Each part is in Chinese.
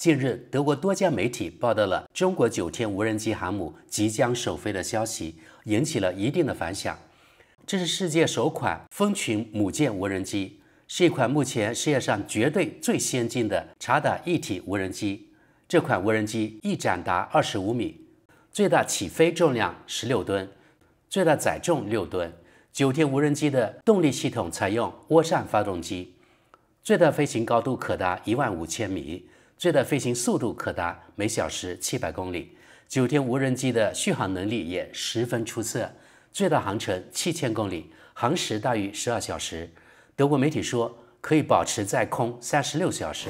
近日，德国多家媒体报道了中国九天无人机航母即将首飞的消息，引起了一定的反响。这是世界首款蜂群母舰无人机，是一款目前世界上绝对最先进的察打一体无人机。这款无人机翼展达二十五米，最大起飞重量十六吨，最大载重六吨。九天无人机的动力系统采用涡扇发动机，最大飞行高度可达一万五千米。最大飞行速度可达每小时七百公里，九天无人机的续航能力也十分出色，最大航程七千公里，航时大于十二小时。德国媒体说，可以保持在空三十六小时。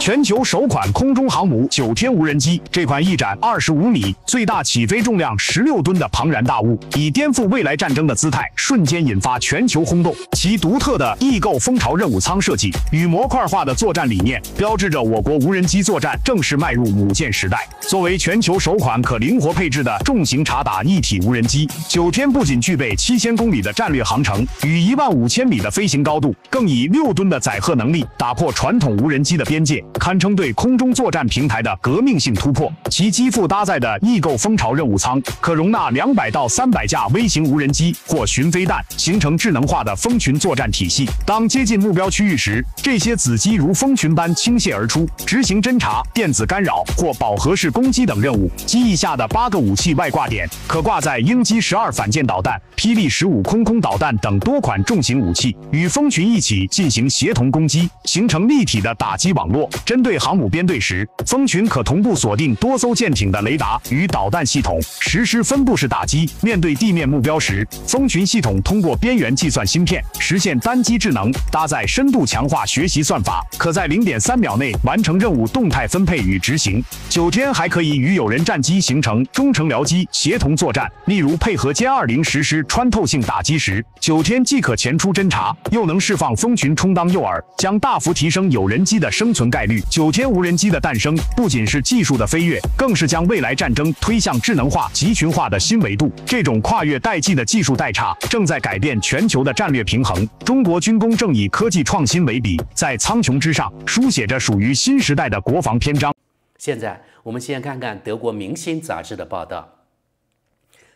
全球首款空中航母九天无人机，这款翼展二十五米、最大起飞重量十六吨的庞然大物，以颠覆未来战争的姿态，瞬间引发全球轰动。其独特的异构蜂巢任务舱设计与模块化的作战理念，标志着我国无人机作战正式迈入母舰时代。作为全球首款可灵活配置的重型察打一体无人机，九天不仅具备七千公里的战略航程与一万五千米的飞行高度，更以六吨的载荷能力，打破传统无人机的边界。堪称对空中作战平台的革命性突破。其机腹搭载的异构蜂巢任务舱，可容纳两百到三百架微型无人机或巡飞弹，形成智能化的蜂群作战体系。当接近目标区域时，这些子机如蜂群般倾泻而出，执行侦察、电子干扰或饱和式攻击等任务。机翼下的八个武器外挂点，可挂在鹰击十二反舰导弹、霹雳十五空空导弹等多款重型武器，与蜂群一起进行协同攻击，形成立体的打击网络。针对航母编队时，蜂群可同步锁定多艘舰艇的雷达与导弹系统，实施分布式打击。面对地面目标时，蜂群系统通过边缘计算芯片实现单机智能，搭载深度强化学习算法，可在零点三秒内完成任务动态分配与执行。九天还可以与有人战机形成中程僚机协同作战，例如配合歼二零实施穿透性打击时，九天既可前出侦察，又能释放蜂群充当诱饵，将大幅提升有人机的生存概率。九天无人机的诞生不仅是技术的飞跃，更是将未来战争推向智能化、集群化的新维度。这种跨越代际的技术代差正在改变全球的战略平衡。中国军工正以科技创新为笔，在苍穹之上书写着属于新时代的国防篇章。现在，我们先看看德国《明星》杂志的报道：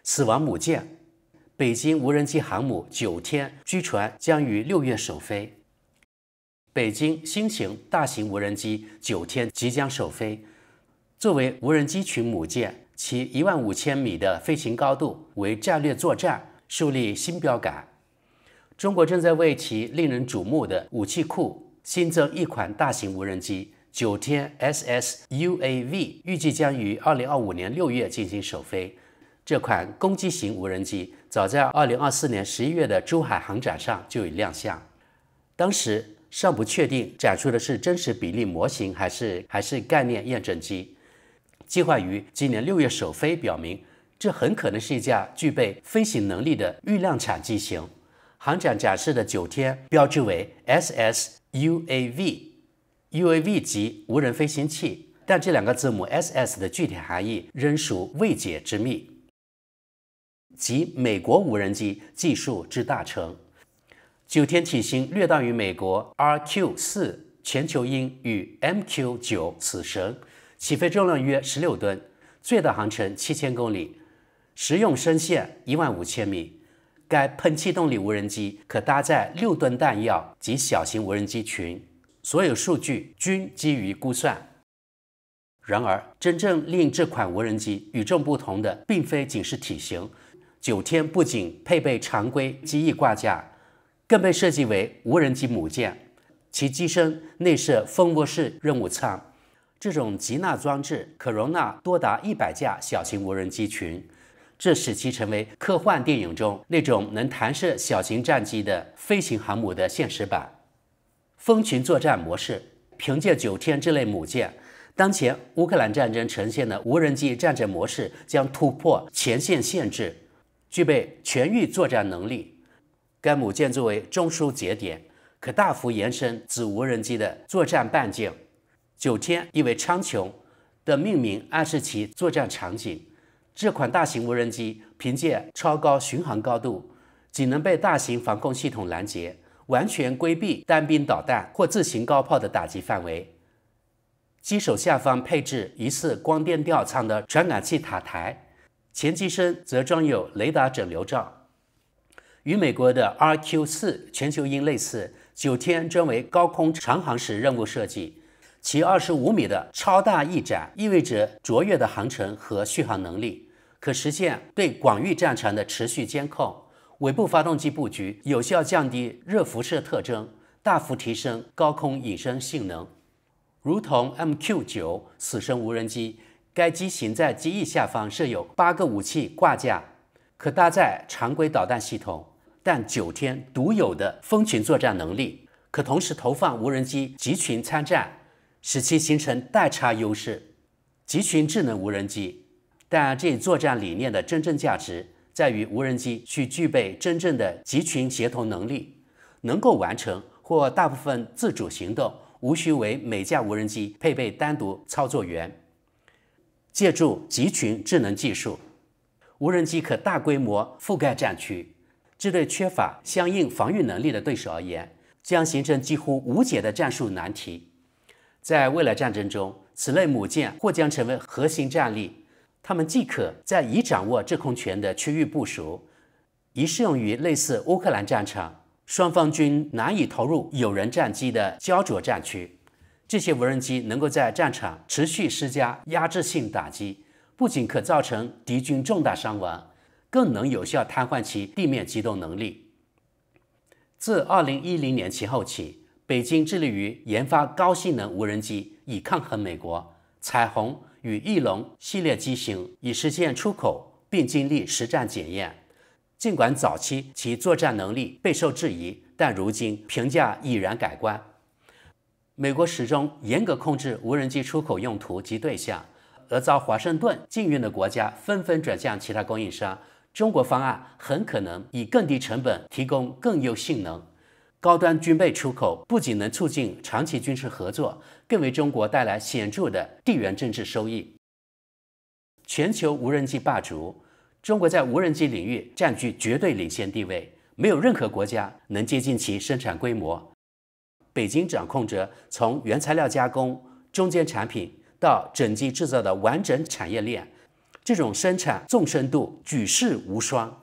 死亡母舰，北京无人机航母九天，据传将于六月首飞。北京新型大型无人机九天即将首飞，作为无人机群母舰，其一万五千米的飞行高度为战略作战树立新标杆。中国正在为其令人瞩目的武器库新增一款大型无人机九天 SSUAV，预计将于二零二五年六月进行首飞。这款攻击型无人机早在二零二四年十一月的珠海航展上就已亮相，当时。尚不确定展出的是真实比例模型还是还是概念验证机。计划于今年六月首飞，表明这很可能是一架具备飞行能力的预量产机型。航展展示的九天标志为 S S U A V，U A V 级无人飞行器，但这两个字母 S S 的具体含义仍属未解之谜，即美国无人机技术之大成。九天体型略大于美国 RQ 四全球鹰与 MQ 九死神，起飞重量约十六吨，最大航程七千公里，实用升限一万五千米。该喷气动力无人机可搭载六吨弹药及小型无人机群，所有数据均基于估算。然而，真正令这款无人机与众不同的，并非仅是体型。九天不仅配备常规机翼挂架。更被设计为无人机母舰，其机身内设蜂窝式任务舱，这种集纳装置可容纳多达一百架小型无人机群，这使其成为科幻电影中那种能弹射小型战机的飞行航母的现实版。蜂群作战模式，凭借九天这类母舰，当前乌克兰战争呈现的无人机战争模式将突破前线限制，具备全域作战能力。该母舰作为中枢节点，可大幅延伸子无人机的作战半径。九天意为苍穹的命名，暗示其作战场景。这款大型无人机凭借超高巡航高度，仅能被大型防空系统拦截，完全规避单兵导弹或自行高炮的打击范围。机首下方配置疑似光电吊舱的传感器塔台，前机身则装有雷达整流罩。与美国的 RQ 四全球鹰类似，九天专为高空长航时任务设计。其二十五米的超大翼展意味着卓越的航程和续航能力，可实现对广域战场的持续监控。尾部发动机布局有效降低热辐射特征，大幅提升高空隐身性能。如同 MQ 九死神无人机，该机型在机翼下方设有八个武器挂架，可搭载常规导弹系统。但九天独有的蜂群作战能力，可同时投放无人机集群参战，使其形成代差优势。集群智能无人机，但这一作战理念的真正价值在于无人机需具备真正的集群协同能力，能够完成或大部分自主行动，无需为每架无人机配备单独操作员。借助集群智能技术，无人机可大规模覆盖战区。这对缺乏相应防御能力的对手而言，将形成几乎无解的战术难题。在未来战争中，此类母舰或将成为核心战力。它们既可在已掌握制空权的区域部署，以适用于类似乌克兰战场，双方均难以投入有人战机的焦灼战区。这些无人机能够在战场持续施加压制性打击，不仅可造成敌军重大伤亡。更能有效瘫痪其地面机动能力。自二零一零年其后起，北京致力于研发高性能无人机，以抗衡美国“彩虹”与“翼龙”系列机型，已实现出口并经历实战检验。尽管早期其作战能力备受质疑，但如今评价已然改观。美国始终严格控制无人机出口用途及对象，而遭华盛顿禁运的国家纷纷转向其他供应商。中国方案很可能以更低成本提供更优性能。高端军备出口不仅能促进长期军事合作，更为中国带来显著的地缘政治收益。全球无人机霸主，中国在无人机领域占据绝对领先地位，没有任何国家能接近其生产规模。北京掌控着从原材料加工、中间产品到整机制造的完整产业链。这种生产纵深度举世无双。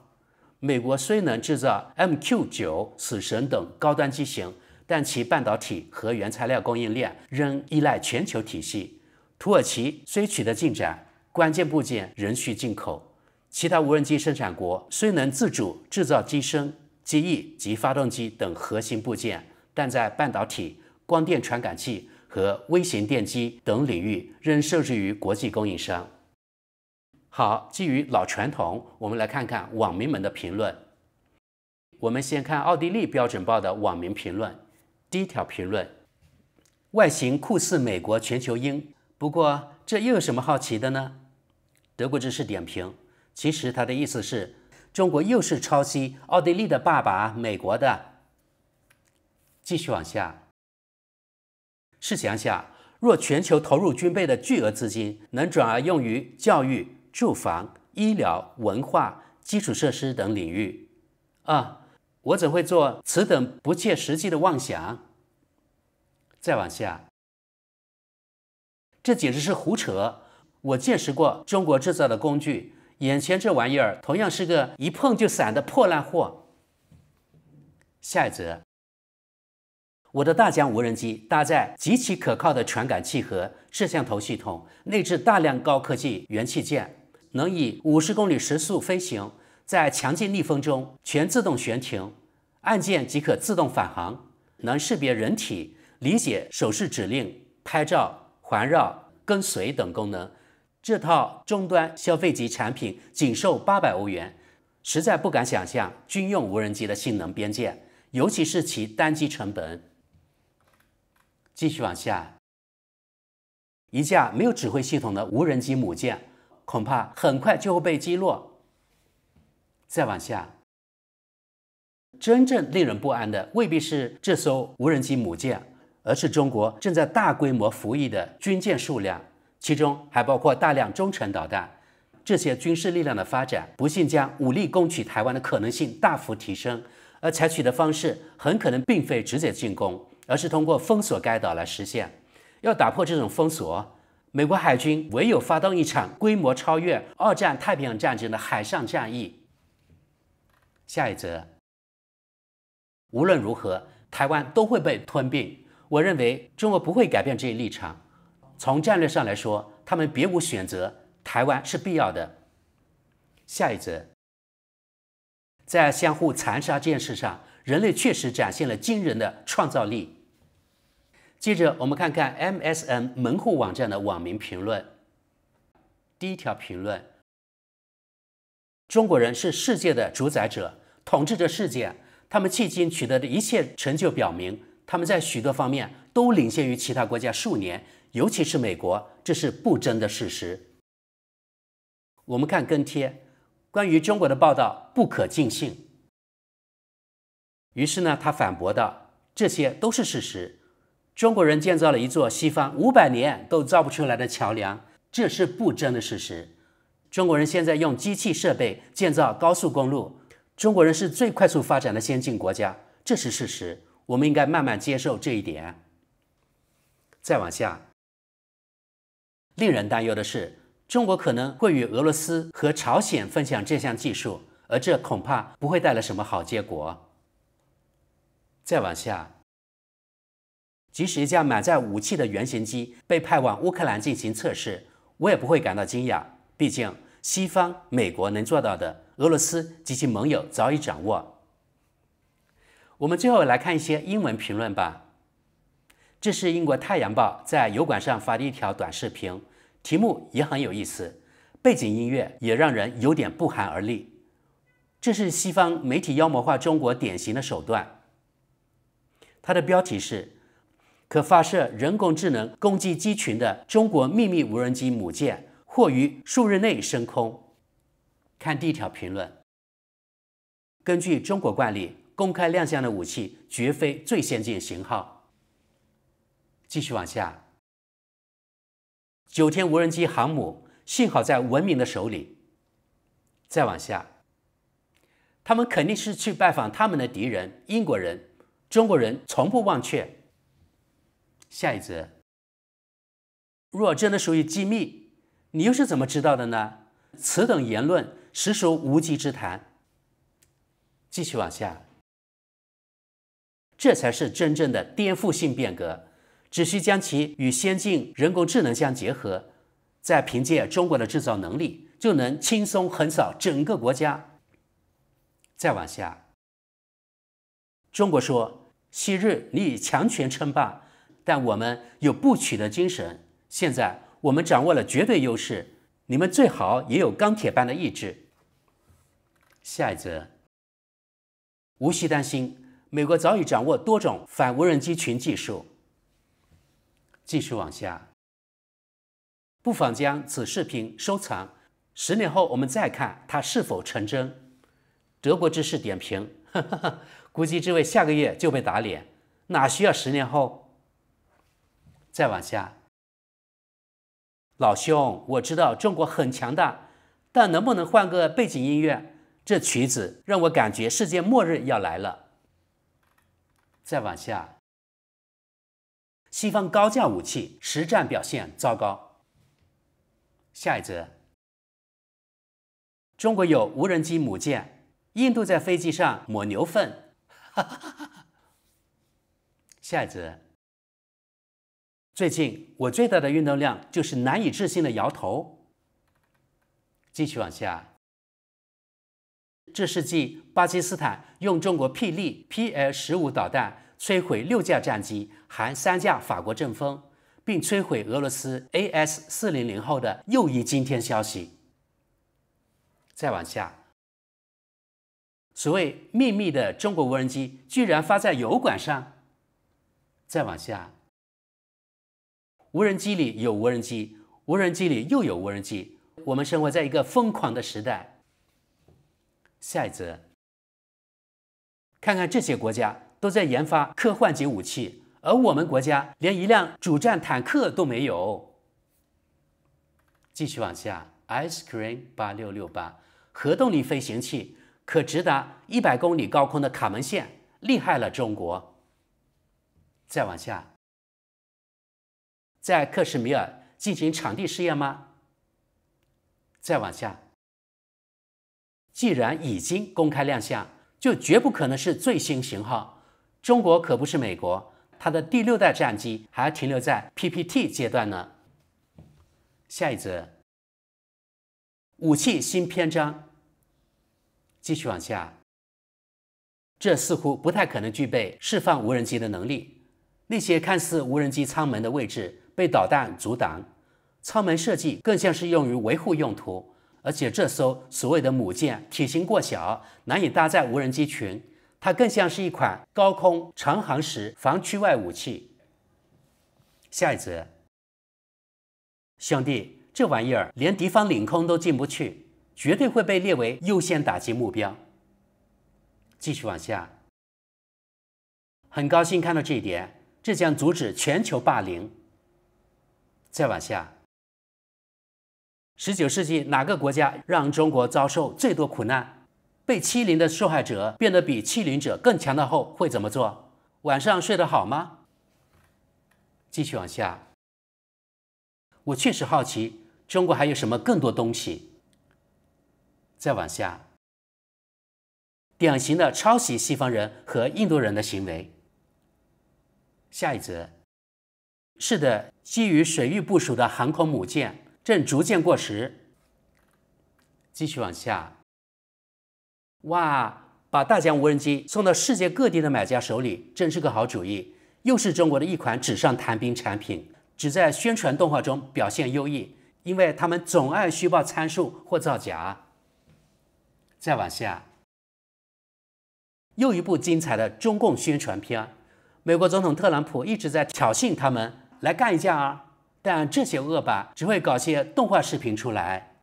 美国虽能制造 MQ-9“ 死神”等高端机型，但其半导体和原材料供应链仍依赖全球体系。土耳其虽取得进展，关键部件仍需进口。其他无人机生产国虽能自主制造机身、机翼及发动机等核心部件，但在半导体、光电传感器和微型电机等领域仍受制于国际供应商。好，基于老传统，我们来看看网民们的评论。我们先看奥地利标准报的网民评论，第一条评论：外形酷似美国全球鹰，不过这又有什么好奇的呢？德国知识点评：其实他的意思是，中国又是抄袭奥地利的爸爸，美国的。继续往下。试想想，若全球投入军备的巨额资金能转而用于教育。住房、医疗、文化、基础设施等领域。二，我怎会做此等不切实际的妄想？再往下，这简直是胡扯！我见识过中国制造的工具，眼前这玩意儿同样是个一碰就散的破烂货。下一则，我的大疆无人机搭载极其可靠的传感器和摄像头系统，内置大量高科技元器件。能以五十公里时速飞行，在强劲逆风中全自动悬停，按键即可自动返航，能识别人体、理解手势指令、拍照、环绕、跟随等功能。这套终端消费级产品仅售八百欧元，实在不敢想象军用无人机的性能边界，尤其是其单机成本。继续往下，一架没有指挥系统的无人机母舰。恐怕很快就会被击落。再往下，真正令人不安的未必是这艘无人机母舰，而是中国正在大规模服役的军舰数量，其中还包括大量中程导弹。这些军事力量的发展，不幸将武力攻取台湾的可能性大幅提升，而采取的方式很可能并非直接进攻，而是通过封锁该岛来实现。要打破这种封锁。美国海军唯有发动一场规模超越二战太平洋战争的海上战役。下一则，无论如何，台湾都会被吞并。我认为中国不会改变这一立场。从战略上来说，他们别无选择，台湾是必要的。下一则，在相互残杀这件事上，人类确实展现了惊人的创造力。接着我们看看 MSN 门户网站的网民评论。第一条评论：“中国人是世界的主宰者，统治着世界。他们迄今取得的一切成就表明，他们在许多方面都领先于其他国家数年，尤其是美国，这是不争的事实。”我们看跟帖，关于中国的报道不可尽信。于是呢，他反驳道：“这些都是事实。”中国人建造了一座西方五百年都造不出来的桥梁，这是不争的事实。中国人现在用机器设备建造高速公路，中国人是最快速发展的先进国家，这是事实。我们应该慢慢接受这一点。再往下，令人担忧的是，中国可能会与俄罗斯和朝鲜分享这项技术，而这恐怕不会带来什么好结果。再往下。即使一架满载武器的原型机被派往乌克兰进行测试，我也不会感到惊讶。毕竟，西方、美国能做到的，俄罗斯及其盟友早已掌握。我们最后来看一些英文评论吧。这是英国《太阳报》在油管上发的一条短视频，题目也很有意思，背景音乐也让人有点不寒而栗。这是西方媒体妖魔化中国典型的手段。它的标题是。可发射人工智能攻击机群的中国秘密无人机母舰，或于数日内升空。看第一条评论。根据中国惯例，公开亮相的武器绝非最先进型号。继续往下，九天无人机航母幸好在文明的手里。再往下，他们肯定是去拜访他们的敌人——英国人。中国人从不忘却。下一则，若真的属于机密，你又是怎么知道的呢？此等言论实属无稽之谈。继续往下，这才是真正的颠覆性变革，只需将其与先进人工智能相结合，再凭借中国的制造能力，就能轻松横扫整个国家。再往下，中国说，昔日你以强权称霸。但我们有不屈的精神。现在我们掌握了绝对优势，你们最好也有钢铁般的意志。下一则，无需担心，美国早已掌握多种反无人机群技术。继续往下，不妨将此视频收藏，十年后我们再看它是否成真。德国知识点评，估计这位下个月就被打脸，哪需要十年后？再往下，老兄，我知道中国很强大，但能不能换个背景音乐？这曲子让我感觉世界末日要来了。再往下，西方高价武器实战表现糟糕。下一则，中国有无人机母舰，印度在飞机上抹牛粪。下一则。最近我最大的运动量就是难以置信的摇头。继续往下，这世纪巴基斯坦用中国霹雳 PL 十五导弹摧毁六架战机，含三架法国阵风，并摧毁俄罗斯 AS 四零零后的又一惊天消息。再往下，所谓秘密的中国无人机居然发在油管上。再往下。无人机里有无人机，无人机里又有无人机。我们生活在一个疯狂的时代。下一则，看看这些国家都在研发科幻级武器，而我们国家连一辆主战坦克都没有。继续往下，Icecream 八六六八核动力飞行器可直达一百公里高空的卡门线，厉害了中国！再往下。在克什米尔进行场地试验吗？再往下，既然已经公开亮相，就绝不可能是最新型号。中国可不是美国，它的第六代战机还停留在 PPT 阶段呢。下一则，武器新篇章。继续往下，这似乎不太可能具备释放无人机的能力。那些看似无人机舱门的位置。被导弹阻挡，舱门设计更像是用于维护用途，而且这艘所谓的母舰体型过小，难以搭载无人机群，它更像是一款高空长航时防区外武器。下一则，兄弟，这玩意儿连敌方领空都进不去，绝对会被列为优先打击目标。继续往下，很高兴看到这一点，这将阻止全球霸凌。再往下，十九世纪哪个国家让中国遭受最多苦难？被欺凌的受害者变得比欺凌者更强大后会怎么做？晚上睡得好吗？继续往下，我确实好奇中国还有什么更多东西。再往下，典型的抄袭西方人和印度人的行为。下一则。是的，基于水域部署的航空母舰正逐渐过时。继续往下，哇，把大疆无人机送到世界各地的买家手里，真是个好主意。又是中国的一款纸上谈兵产品，只在宣传动画中表现优异，因为他们总爱虚报参数或造假。再往下，又一部精彩的中共宣传片。美国总统特朗普一直在挑衅他们。来干一架啊！但这些恶霸只会搞些动画视频出来。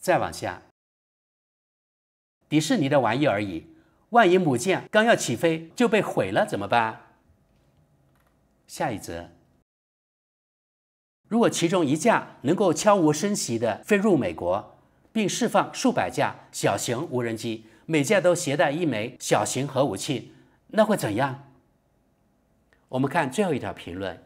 再往下，迪士尼的玩意而已。万一母舰刚要起飞就被毁了怎么办？下一则，如果其中一架能够悄无声息地飞入美国，并释放数百架小型无人机，每架都携带一枚小型核武器，那会怎样？我们看最后一条评论，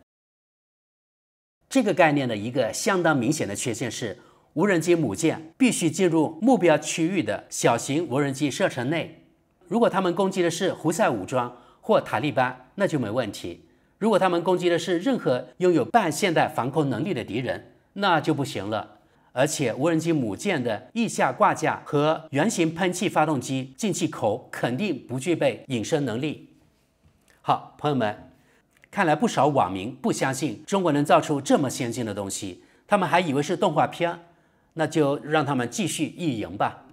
这个概念的一个相当明显的缺陷是，无人机母舰必须进入目标区域的小型无人机射程内。如果他们攻击的是胡塞武装或塔利班，那就没问题；如果他们攻击的是任何拥有半现代防空能力的敌人，那就不行了。而且，无人机母舰的翼下挂架和原型喷气发动机进气口肯定不具备隐身能力。好，朋友们。看来不少网民不相信中国能造出这么先进的东西，他们还以为是动画片，那就让他们继续意淫吧。